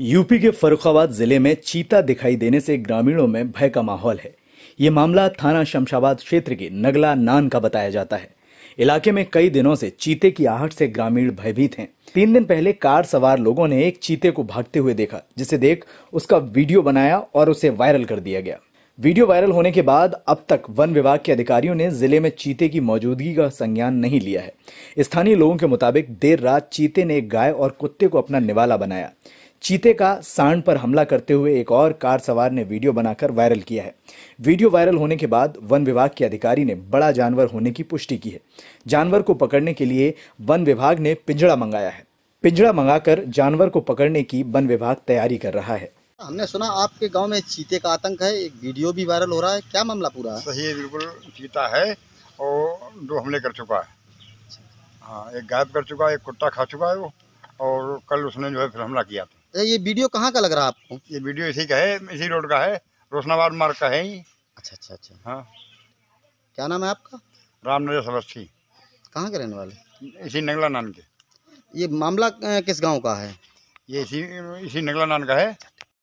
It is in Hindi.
यूपी के फरुखाबाद जिले में चीता दिखाई देने से ग्रामीणों में भय का माहौल है ये मामला थाना शमशाबाद क्षेत्र के नगला नान का बताया जाता है इलाके में कई दिनों से चीते की आहट से ग्रामीण भयभीत हैं। तीन दिन पहले कार सवार लोगों ने एक चीते को भागते हुए देखा जिसे देख उसका वीडियो बनाया और उसे वायरल कर दिया गया वीडियो वायरल होने के बाद अब तक वन विभाग के अधिकारियों ने जिले में चीते की मौजूदगी का संज्ञान नहीं लिया है स्थानीय लोगों के मुताबिक देर रात चीते ने गाय और कुत्ते को अपना निवाला बनाया चीते का सांड पर हमला करते हुए एक और कार सवार ने वीडियो बनाकर वायरल किया है वीडियो वायरल होने के बाद वन विभाग के अधिकारी ने बड़ा जानवर होने की पुष्टि की है जानवर को पकड़ने के लिए वन विभाग ने पिंजड़ा मंगाया है पिंजड़ा मंगाकर जानवर को पकड़ने की वन विभाग तैयारी कर रहा है हमने सुना आपके गांव में चीते का आतंक है एक वीडियो भी वायरल हो रहा है क्या मामला पूरा है सही है बिल्कुल चीता है और दो हमले कर चुका है अच्छा। हाँ एक गायब कर चुका है एक कुत्ता खा चुका है वो और कल उसने जो है फिर हमला किया था ये वीडियो कहाँ का लग रहा है आपको ये वीडियो इसी का है इसी रोड का है रोशनाबाद मार्ग का है ही अच्छा अच्छा अच्छा हाँ क्या नाम है आपका रामनगर सलस्थी कहाँ के रहने वाले इसी नगला नान के ये मामला किस गांव का है ये इसी इसी नगला नान का है